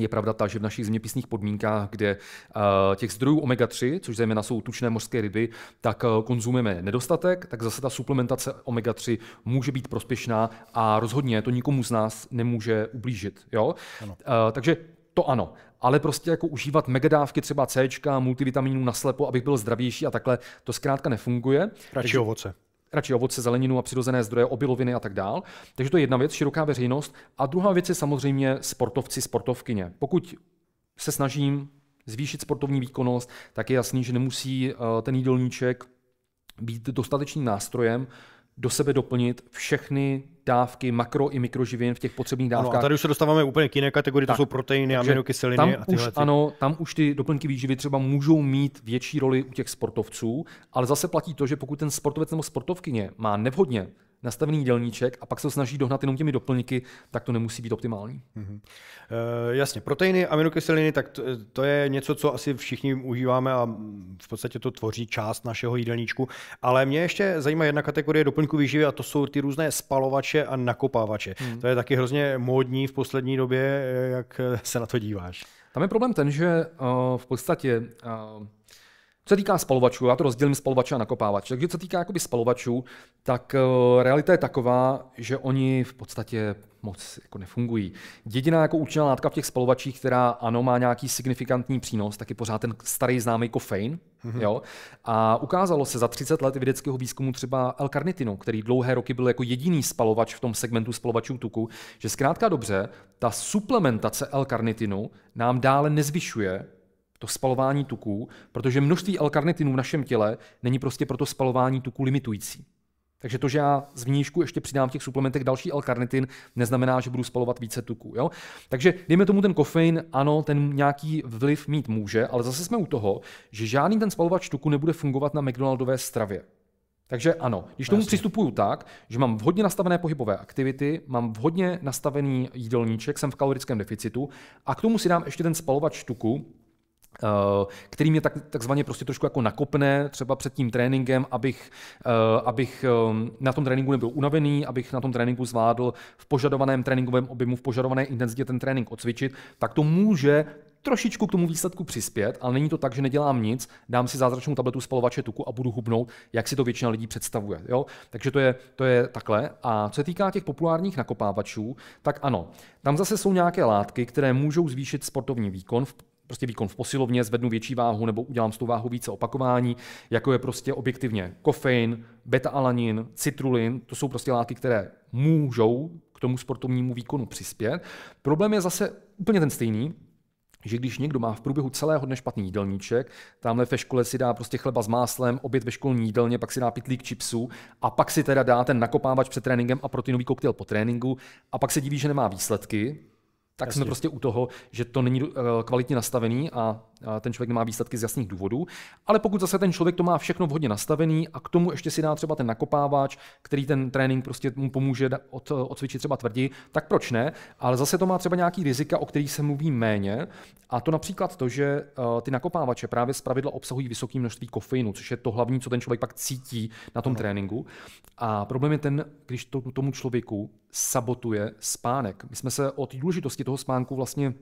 je pravda ta, že v našich zeměpisných podmínkách, kde eh, těch zdrojů omega-3, což zejména jsou tučné mořské ryby, tak eh, konzumujeme nedostatek, tak zase ta suplementace omega-3 může být prospěšná a rozhodně to nikomu z nás nemůže ublížit. Jo? Eh, takže to ano ale prostě jako užívat megadávky třeba C, multivitaminů naslepo, abych byl zdravější a takhle, to zkrátka nefunguje. Radši ovoce radši ovoce, zeleninu a přirozené zdroje, obiloviny a tak dál. Takže to je jedna věc, široká veřejnost. A druhá věc je samozřejmě sportovci, sportovkyně. Pokud se snažím zvýšit sportovní výkonnost, tak je jasný, že nemusí eh, ten jídelníček být dostatečným nástrojem do sebe doplnit všechny dávky makro i mikroživin v těch potřebných dávkách. No a tady už se dostáváme úplně k jiné kategorii, tak. to jsou proteiny, aminokyseliny tam a tyhle. Už, ano, tam už ty doplňky výživy třeba můžou mít větší roli u těch sportovců, ale zase platí to, že pokud ten sportovec nebo sportovkyně má nevhodně nastavený dělníček a pak se snaží dohnat jenom těmi doplňky, tak to nemusí být optimální. Mm-hmm. E, jasně, proteiny, aminokyseliny, tak to, to je něco, co asi všichni užíváme a v podstatě to tvoří část našeho jídelníčku. Ale mě ještě zajímá jedna kategorie doplňků výživy a to jsou ty různé spalovače hráče a nakopávače. Hmm. To je taky hrozně módní v poslední době, jak se na to díváš. Tam je problém ten, že uh, v podstatě uh, co se týká spalovačů, já to rozdělím spalovače a nakopávač. Takže co týká jakoby spalovačů, tak eh, realita je taková, že oni v podstatě moc jako nefungují. Jediná jako účinná látka v těch spalovačích, která ano, má nějaký signifikantní přínos, tak je pořád ten starý známý kofein. Mm-hmm. Jo? A ukázalo se za 30 let vědeckého výzkumu třeba L-karnitinu, který dlouhé roky byl jako jediný spalovač v tom segmentu spalovačů tuku, že zkrátka dobře, ta suplementace L-karnitinu nám dále nezvyšuje to spalování tuků, protože množství l v našem těle není prostě pro to spalování tuků limitující. Takže to, že já z vnížku ještě přidám v těch suplementech další L-karnitin, neznamená, že budu spalovat více tuků. Jo? Takže dejme tomu ten kofein, ano, ten nějaký vliv mít může, ale zase jsme u toho, že žádný ten spalovač tuku nebude fungovat na McDonaldové stravě. Takže ano, když tomu Jasně. přistupuju tak, že mám vhodně nastavené pohybové aktivity, mám vhodně nastavený jídelníček, jsem v kalorickém deficitu a k tomu si dám ještě ten spalovač tuku, Eh, který mě tak, takzvaně prostě trošku jako nakopne třeba před tím tréninkem, abych, eh, abych eh, na tom tréninku nebyl unavený, abych na tom tréninku zvládl v požadovaném tréninkovém objemu, v požadované intenzitě ten trénink odcvičit, tak to může trošičku k tomu výsledku přispět, ale není to tak, že nedělám nic, dám si zázračnou tabletu spalovače tuku a budu hubnout, jak si to většina lidí představuje. Jo? Takže to je, to je takhle. A co se týká těch populárních nakopávačů, tak ano, tam zase jsou nějaké látky, které můžou zvýšit sportovní výkon v prostě výkon v posilovně, zvednu větší váhu nebo udělám s tou váhou více opakování, jako je prostě objektivně kofein, beta-alanin, citrulin, to jsou prostě látky, které můžou k tomu sportovnímu výkonu přispět. Problém je zase úplně ten stejný, že když někdo má v průběhu celého dne špatný jídelníček, tamhle ve škole si dá prostě chleba s máslem, oběd ve školní jídelně, pak si dá pitlík chipsů a pak si teda dá ten nakopávač před tréninkem a proteinový koktejl po tréninku a pak se diví, že nemá výsledky, tak Jasně. jsme prostě u toho, že to není eh, kvalitně nastavený a ten člověk nemá výsledky z jasných důvodů, ale pokud zase ten člověk to má všechno vhodně nastavený a k tomu ještě si dá třeba ten nakopáváč, který ten trénink prostě mu pomůže od, odcvičit třeba tvrdí, tak proč ne? Ale zase to má třeba nějaký rizika, o kterých se mluví méně a to například to, že eh, ty nakopávače právě pravidla obsahují vysoké množství kofeinu, což je to hlavní, co ten člověk pak cítí na tom no. tréninku. A problém je ten, když to tomu člověku sabotuje spánek. My jsme se o důležitosti toho spánku vlastně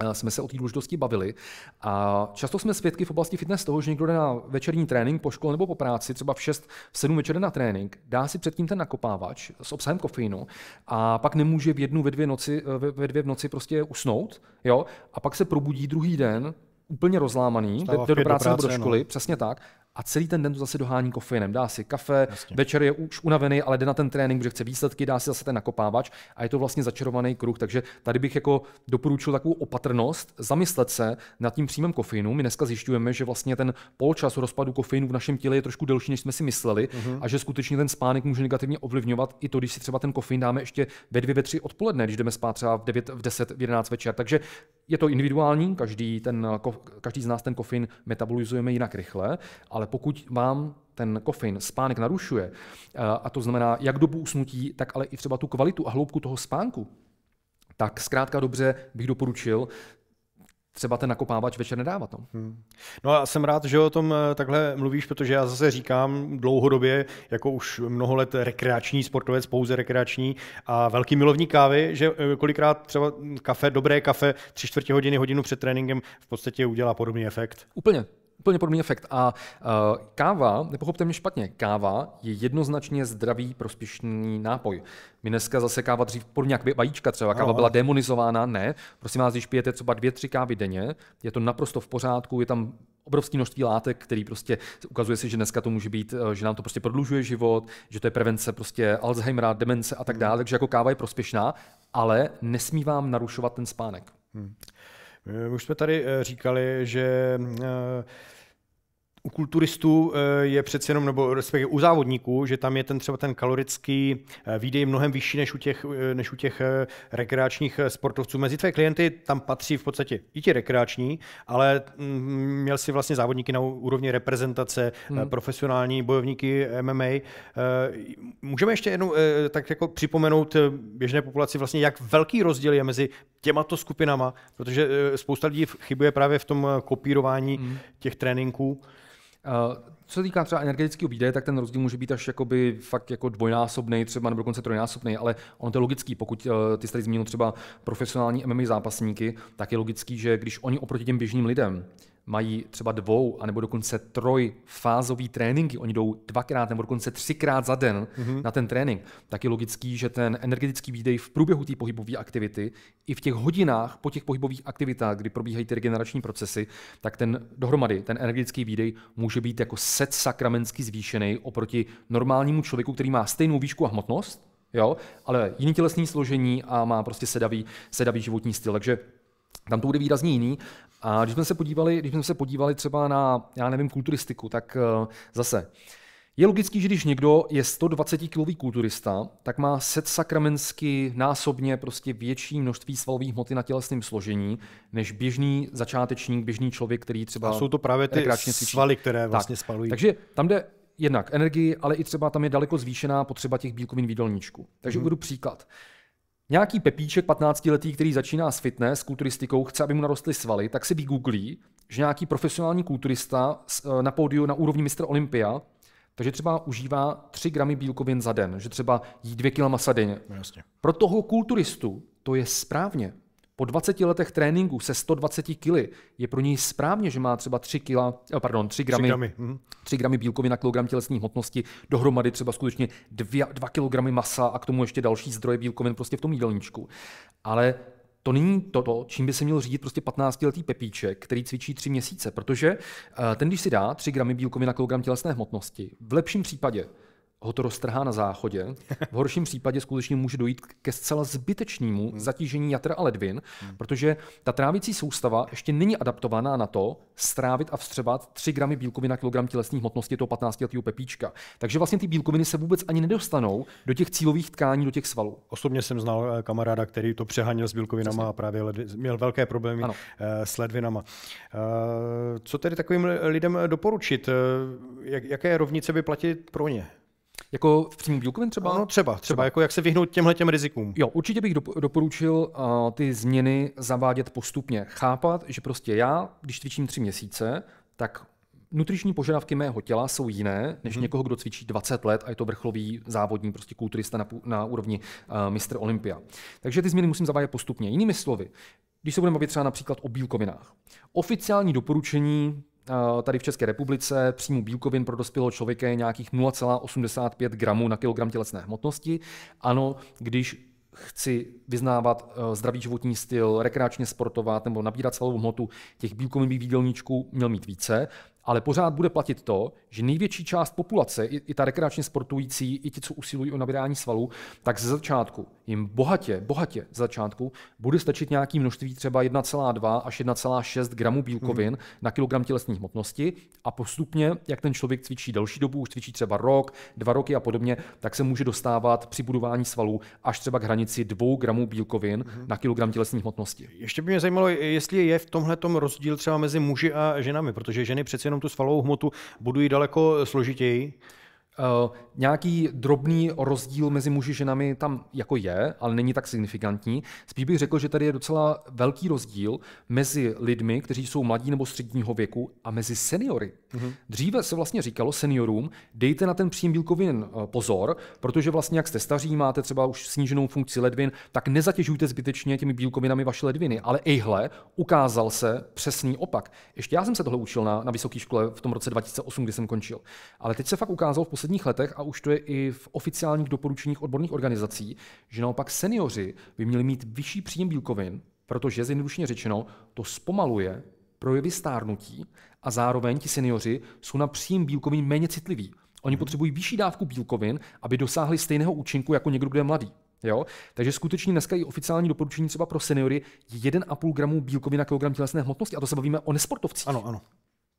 Eh, jsme se o té důležitosti bavili. A často jsme svědky v oblasti fitness toho, že někdo jde na večerní trénink po škole nebo po práci, třeba v 6, v 7 večer na trénink, dá si předtím ten nakopávač s obsahem kofeinu a pak nemůže v jednu, ve dvě, noci, eh, ve dvě v noci prostě usnout, jo, a pak se probudí druhý den úplně rozlámaný, jde, do práce, do práce nebo do školy, no. přesně tak, a celý ten den to zase dohání kofeinem. Dá si kafe, Jasně. večer je už unavený, ale jde na ten trénink, protože chce výsledky, dá si zase ten nakopávač a je to vlastně začarovaný kruh. Takže tady bych jako doporučil takovou opatrnost, zamyslet se nad tím příjmem kofeinu. My dneska zjišťujeme, že vlastně ten polčas rozpadu kofeinu v našem těle je trošku delší, než jsme si mysleli uh-huh. a že skutečně ten spánek může negativně ovlivňovat i to, když si třeba ten kofein dáme ještě ve dvě, ve tři odpoledne, když jdeme spát třeba v 9, v 10, v 11 večer. Takže je to individuální, každý, ten, každý z nás ten kofein metabolizujeme jinak rychle, ale pokud vám ten kofein spánek narušuje, eh, a to znamená jak dobu usnutí, tak ale i třeba tu kvalitu a hloubku toho spánku, tak zkrátka dobře bych doporučil třeba ten nakopávač večer nedávat. No. Hmm. no a jsem rád, že o tom eh, takhle mluvíš, protože já zase říkám dlouhodobě, jako už mnoho let rekreační sportovec, pouze rekreační a velký milovník kávy, že eh, kolikrát třeba kafe, dobré kafe, tři čtvrtě hodiny, hodinu před tréninkem v podstatě udělá podobný efekt. Úplně. Úplně podobný efekt. A uh, káva, nepochopte mě špatně, káva je jednoznačně zdravý prospěšný nápoj. My dneska zase káva dřív, podobně jak vajíčka třeba, káva byla demonizována, ne. Prosím vás, když pijete třeba dvě, tři kávy denně, je to naprosto v pořádku, je tam obrovské množství látek, který prostě ukazuje si že dneska to může být, eh, že nám to prostě prodlužuje život, že to je prevence prostě Alzheimera, demence a tak hmm. dále, takže jako káva je prospěšná, ale nesmí vám narušovat ten spánek. Hmm. My eh, už jsme tady eh, říkali, že eh, u kulturistů eh, je přece jenom, nebo respektive u závodníků, že tam je ten třeba ten kalorický eh, výdej mnohem vyšší než u těch, eh, než u těch rekreačních sportovců. Mezi tvé klienty tam patří v podstatě i ti rekreační, ale mm, měl si vlastně závodníky na úrovni reprezentace, hmm. profesionální bojovníky MMA. Můžeme ještě jednou tak jako připomenout běžné populaci vlastně, jak velký rozdíl je mezi těmato skupinama, protože spousta lidí chybuje právě v tom kopírování hmm. těch tréninků. Eh, co se týká třeba energetického výdaje, tak ten rozdíl může být až jakoby fakt jako dvojnásobný, třeba nebo dokonce trojnásobný, ale ono to je logický. Pokud eh, ty jsi tady zmínil třeba profesionální MMA zápasníky, tak je logický, že když oni oproti těm běžným lidem mají třeba dvou, anebo dokonce trojfázový tréninky, oni jdou dvakrát nebo dokonce třikrát za den mm-hmm. na ten trénink, tak je logický, že ten energetický výdej v průběhu té pohybové aktivity i v těch hodinách po těch pohybových aktivitách, kdy probíhají ty regenerační procesy, tak ten dohromady, ten energetický výdej může být jako set sakramentsky zvýšený oproti normálnímu člověku, který má stejnou výšku a hmotnost, jo, ale jiný tělesný složení a má prostě sedavý, sedavý životní styl. Takže tam to bude výrazně jiný a když jsme se podívali, když jsme se podívali třeba na, já nevím, kulturistiku, tak eh, zase je logický, že když někdo je 120 kilový kulturista, tak má set sakramensky násobně prostě větší množství svalových hmoty na tělesném složení, než běžný začátečník, běžný člověk, který třeba. A jsou to právě ty svaly, které vlastně tak. spalují. Takže tam jde jednak energii, ale i třeba tam je daleko zvýšená potřeba těch bílkovin výdolníčku. Takže hmm. uvedu příklad. Nějaký pepíček 15-letý, který začíná s fitness, kulturistikou, chce, aby mu narostly svaly, tak si vygooglí, že nějaký profesionální kulturista e, na pódiu na úrovni mistr Olympia, takže třeba užívá 3 gramy bílkovin za den, že třeba jí 2 kg masa denně. No, jasně. Pro toho kulturistu to je správně. Po 20 letech tréninku se 120 kg je pro něj správně, že má třeba 3, kila, eh, pardon, 3 gramy, 3 gramy. Mm. 3 gramy bílkovin na kilogram tělesní hmotnosti, dohromady třeba skutečně 2, 2 kg masa a k tomu ještě další zdroje bílkovin prostě v tom jídelníčku. Ale to není to, čím by se měl řídit prostě 15-letý pepíček, který cvičí 3 měsíce, protože eh, ten, když si dá 3 gramy bílkovin na kilogram tělesné hmotnosti, v lepším případě ho to roztrhá na záchodě. V horším případě skutečně může dojít ke zcela zbytečnému hmm. zatížení jater a ledvin, hmm. protože ta trávicí soustava ještě není adaptovaná na to strávit a vstřebat 3 gramy bílkovin na kilogram tělesní hmotnosti toho 15 letého pepíčka. Takže vlastně ty bílkoviny se vůbec ani nedostanou do těch cílových tkání, do těch svalů. Osobně jsem znal eh, kamaráda, který to přehanil s bílkovinama Přesně. a právě měl velké problémy ano. Eh, s ledvinama. Eh, co tedy takovým lidem doporučit? Jaké rovnice by platit pro ně? Jako v přímém výukovém třeba? Ano, třeba, třeba, třeba, jako jak se vyhnout těmhle těm rizikům. Jo, určitě bych doporučil uh, ty změny zavádět postupně. Chápat, že prostě já, když cvičím tři měsíce, tak nutriční požadavky mého těla jsou jiné než hmm. někoho, kdo cvičí 20 let a je to vrcholový závodní prostě kulturista na, na úrovni uh, mistr Olympia. Takže ty změny musím zavádět postupně. Jinými slovy, když se budeme bavit třeba například o bílkovinách. Oficiální doporučení Eh, tady v České republice příjmu bílkovin pro dospělého člověka je nějakých 0,85 gramů na kilogram tělesné hmotnosti. Ano, když chci vyznávat eh, zdravý životní styl, rekreačně sportovat nebo nabírat celou hmotu, těch bílkovinových výdělníčků měl mít více, ale pořád bude platit to, že největší část populace, i, i ta rekreačně sportující, i ti, co usilují o nabírání svalů, tak ze začátku jim bohatě, bohatě ze začátku bude stačit nějaký množství třeba 1,2 až 1,6 gramů bílkovin hmm. na kilogram tělesní hmotnosti a postupně, jak ten člověk cvičí delší dobu, už cvičí třeba rok, dva roky a podobně, tak se může dostávat při budování svalů až třeba k hranici 2 gramů bílkovin hmm. na kilogram tělesní hmotnosti. Ještě by mě zajímalo, jestli je v tomhle rozdíl třeba mezi muži a ženami, protože ženy přeci jenom jenom tu svalovou hmotu budují daleko složitěji. Eh, nějaký drobný rozdíl mezi muži a ženami tam jako je, ale není tak signifikantní. Spíš bych řekl, že tady je docela velký rozdíl mezi lidmi, kteří jsou mladí nebo středního věku a mezi seniory. Mm-hmm. Dříve se vlastně říkalo seniorům, dejte na ten příjem bílkovin eh, pozor, protože vlastně jak jste staří, máte třeba už sníženou funkci ledvin, tak nezatěžujte zbytečně těmi bílkovinami vaše ledviny. Ale ejhle, ukázal se přesný opak. Ještě já jsem se tohle učil na, na vysoké škole v tom roce 2008, kdy jsem končil. Ale teď se fakt ukázal v poslední posledních letech, a už to je i v oficiálních doporučeních odborných organizací, že naopak seniori by měli mít vyšší příjem bílkovin, protože zjednodušeně řečeno to zpomaluje projevy stárnutí a zároveň ti seniori jsou na příjem bílkovin méně citliví. Oni hmm. potřebují vyšší dávku bílkovin, aby dosáhli stejného účinku jako někdo, kdo je mladý. Jo? Takže skutečně dneska i oficiální doporučení třeba pro seniory je 1,5 gramů bílkovin na kilogram tělesné hmotnosti a to se bavíme o nesportovcích. Ano, ano.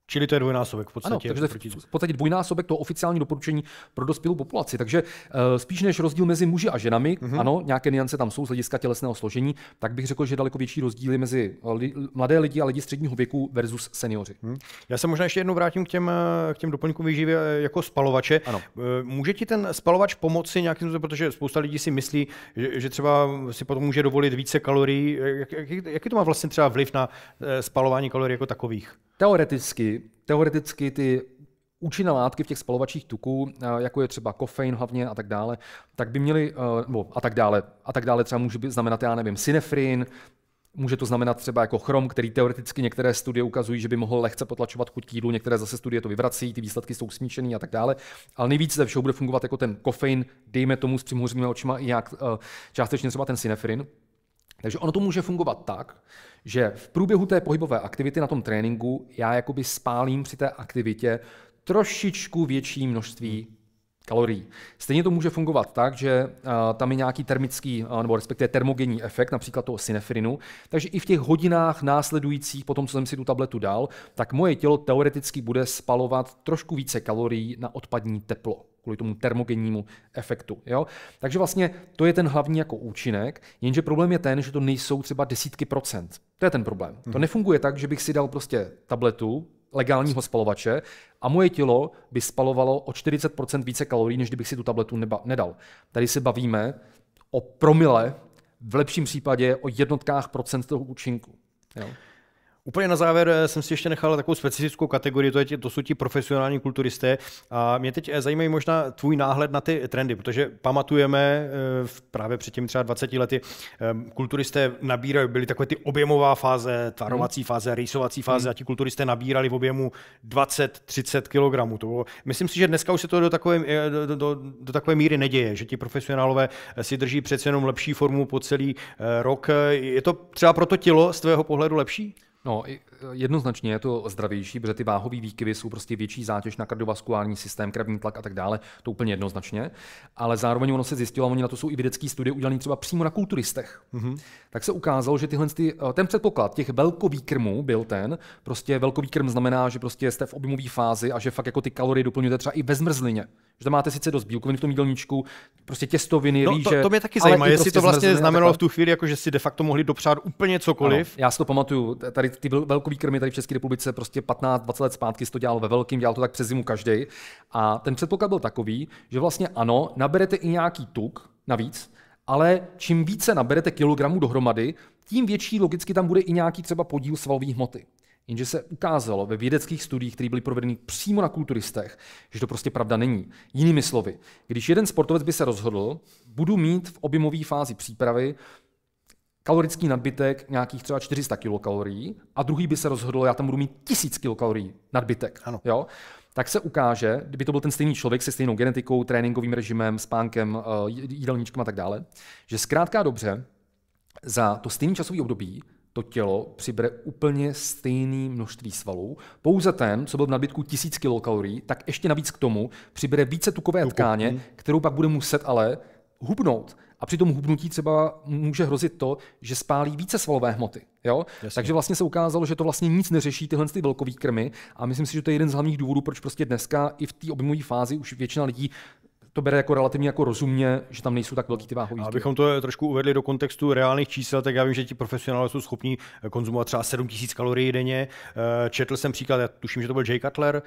Čili to je dvojnásobek v podstatě. Ano, takže oproti... v podstatě dvojnásobek toho oficiální doporučení pro dospělou populaci. Takže uh, spíš než rozdíl mezi muži a ženami, mm-hmm. ano, nějaké niance tam jsou z hlediska tělesného složení, tak bych řekl, že daleko větší rozdíly mezi eh, li, mladé lidi a lidi středního věku versus seniori. Hmm. Já se možná ještě jednou vrátím k těm, eh, k těm doplňkům výživy jako spalovače. Ano. Může ti ten spalovač pomoci nějakým způsobem, protože spousta lidí si myslí, že, že třeba si potom může dovolit více kalorií. Jak, jak, jaký to má vlastně třeba vliv na spalování kalorií jako takových? Teoreticky, teoreticky ty účinné látky v těch spalovačích tuků, eh, jako je třeba kofein hlavně a tak dále, tak by měly, eh, nebo a tak dále, a tak dále třeba může být znamenat, já nevím, synefrin, Může to znamenat třeba jako chrom, který teoreticky některé studie ukazují, že by mohl lehce potlačovat chuť k jídlu, některé zase studie to vyvrací, ty výsledky jsou smíšené a tak dále. Ale nejvíc ze všeho bude fungovat jako ten kofein, dejme tomu s přimhořenými očima i nějak eh, částečně třeba ten synefrin, takže ono to může fungovat tak, že v průběhu té pohybové aktivity na tom tréninku já jakoby spálím při té aktivitě trošičku větší množství kalorií. Stejně to může fungovat tak, že uh, tam je nějaký termický uh, nebo respektive termogenní efekt, například toho synefrinu. Takže i v těch hodinách následujících, po tom, co jsem si tu tabletu dal, tak moje tělo teoreticky bude spalovat trošku více kalorií na odpadní teplo kvůli tomu termogennímu efektu. Jo? Takže vlastně to je ten hlavní jako účinek, jenže problém je ten, že to nejsou třeba desítky procent. To je ten problém. Hmm. To mhm. nefunguje tak, že bych si dal prostě tabletu legálního spalovače a moje tělo by spalovalo o 40% více kalorií, než kdybych si tu tabletu neba- nedal. Tady se bavíme o promile, v lepším případě o jednotkách procent toho účinku. Jo? Úplně na závěr eh, jsem si ještě nechal takovou specifickou kategorii, to, je, to jsou ti profesionální kulturisté. A mě teď eh, zajímají možná tvůj náhled na ty trendy, protože pamatujeme eh, právě před těmi třeba 20 lety, kulturisté nabírali, byly takové ty objemová fáze, tvarovací hmm. fáze, rýsovací fáze hmm. a ti kulturisté nabírali v objemu 20-30 kg. To bylo, myslím si, že dneska už se to do takové, do, do, do takové míry neděje, že ti profesionálové si drží přece jenom lepší formu po celý rok. Je to třeba pro to tělo z tvého pohledu lepší? No, it, jednoznačně je to zdravější, protože ty váhové výkyvy jsou prostě větší zátěž na kardiovaskulární systém, krevní tlak a tak dále, to úplně jednoznačně. Ale zároveň ono se zjistilo, oni na to jsou i vědecké studie udělané třeba přímo na kulturistech. Mm-hmm. Tak se ukázalo, že tyhle, ty, eh, ten předpoklad těch velkovýkrmů byl ten, prostě velkovýkrm znamená, že prostě jste v objemové fázi a že fakt jako ty kalorie doplňujete třeba i ve zmrzlině. Že tam máte sice dost bílkovin v tom jídelníčku, prostě těstoviny, no, rýže. To, to mě taky zajímá, jestli prostě to vlastně znamenalo v tu chvíli, jako že si de facto mohli dopřát úplně cokoliv. Ano, já si to pamatuju, tady ty takový krmy tady v České republice prostě 15-20 let zpátky to dělal ve velkým, dělal to tak přes zimu každý. A ten předpoklad byl takový, že vlastně ano, naberete i nějaký tuk navíc, ale čím více naberete kilogramů dohromady, tím větší logicky tam bude i nějaký třeba podíl svalové hmoty. Jenže se ukázalo ve vědeckých studiích, které byly provedeny přímo na kulturistech, že to prostě pravda není. Jinými slovy, když jeden sportovec by se rozhodl, budu mít v objemové fázi přípravy kalorický nadbytek nějakých třeba 400 kilokalorií a druhý by se rozhodl, já tam budu mít 1000 kilokalorií nadbytek. Ano. Jo? tak se ukáže, kdyby to byl ten stejný člověk se stejnou genetikou, tréninkovým režimem, spánkem, eh, jídelníčkem a tak dále, že zkrátka dobře, za to stejný časový období to tělo přibere úplně stejný množství svalů. Pouze ten, co byl v nadbytku 1000 kilokalorií, tak ještě navíc k tomu přibere více tukové tkáně, mhm. kterou pak bude muset ale hubnout a při tom hubnutí třeba může hrozit to, že spálí více svalové hmoty. Jo? Jasně. Takže vlastně se ukázalo, že to vlastně nic neřeší tyhle ty velkový krmy a myslím si, že to je jeden z hlavních důvodů, proč prostě dneska i v té objemové fázi už většina lidí to bere jako relativně jako rozumně, že tam nejsou tak velký ty váhový Abychom to trošku uvedli do kontextu reálných čísel, tak já vím, že ti profesionálové jsou schopní konzumovat třeba 7000 kalorií denně. Eh, četl jsem příklad, já tuším, že to byl Jay Cutler,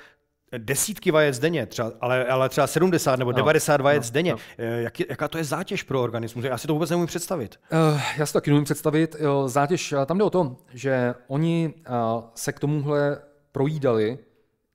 desítky vajec denně, třeba, ale, ale třeba 70 nebo no, 90 no, vajec no, denně. No. Eh, jak, jaká to je zátěž pro organismus? Já si to vůbec nemůžu představit. Uh, já si to taky nemůžu představit. Zátěž, tam jde o to, že oni uh, se k tomuhle projídali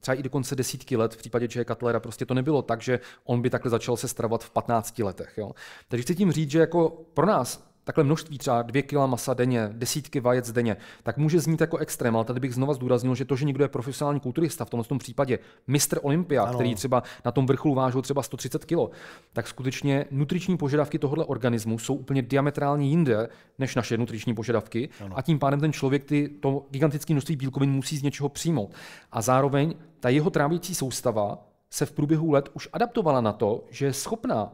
třeba i dokonce desítky let v případě Jay Cutlera. Prostě to nebylo tak, že on by takhle začal se stravat v 15 letech. Jo? Takže chci tím říct, že jako pro nás takhle množství, třeba dvě kila masa denně, desítky vajec denně, tak může znít jako extrém, ale tady bych znova zdůraznil, že to, že někdo je profesionální kulturista, v tomto tom případě mistr Olympia, ano. který třeba na tom vrcholu vážil třeba 130 kilo, tak skutečně nutriční požadavky tohohle organismu jsou úplně diametrálně jinde než naše nutriční požadavky ano. a tím pádem ten člověk ty, to gigantické množství bílkovin musí z něčeho přijmout. A zároveň ta jeho trávící soustava se v průběhu let už adaptovala na to, že je schopná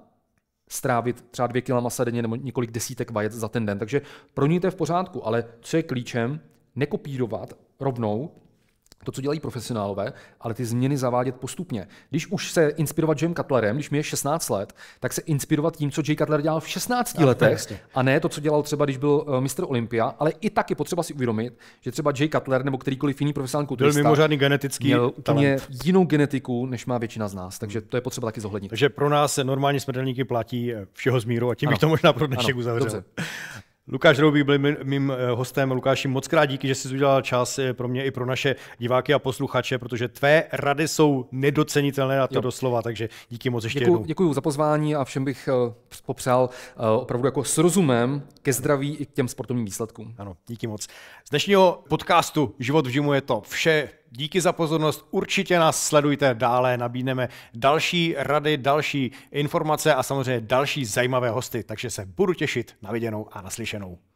strávit třeba dvě kila masa denně nebo několik desítek vajec za ten den. Takže pro ní to je v pořádku, ale co je klíčem, nekopírovat rovnou to, co dělají profesionálové, ale ty změny zavádět postupně. Když už se inspirovat Jim Cutlerem, když mi je 16 let, tak se inspirovat tím, co Jay Cutler dělal v 16 a, letech, jasně. a ne to, co dělal třeba, když byl eh, mistr Olympia, ale i tak je potřeba si uvědomit, že třeba Jay Cutler nebo kterýkoliv jiný profesionální kulturista byl mimořádný genetický měl úplně talent. jinou genetiku, než má většina z nás, takže to je potřeba taky zohlednit. Takže pro nás normální smrtelníky platí eh, všeho z míru a tím ano. bych to možná pro dnešek ano. uzavřel. Dobře. Lukáš Roubí byl mým eh, hostem. Lukáši, moc krát díky, že jsi udělal čas eh, pro mě i pro naše diváky a posluchače, protože tvé rady jsou nedocenitelné a to jo. doslova, takže díky moc ještě děkuju, jednou. Děkuji za pozvání a všem bych eh, popřál opravdu jako s rozumem ke zdraví i k těm sportovním výsledkům. Ano, díky moc. Z dnešního podcastu Život v žimu je to vše díky za pozornost, určitě nás sledujte dále, nabídneme další rady, další informace a samozřejmě další zajímavé hosty, takže se budu těšit na viděnou a naslyšenou.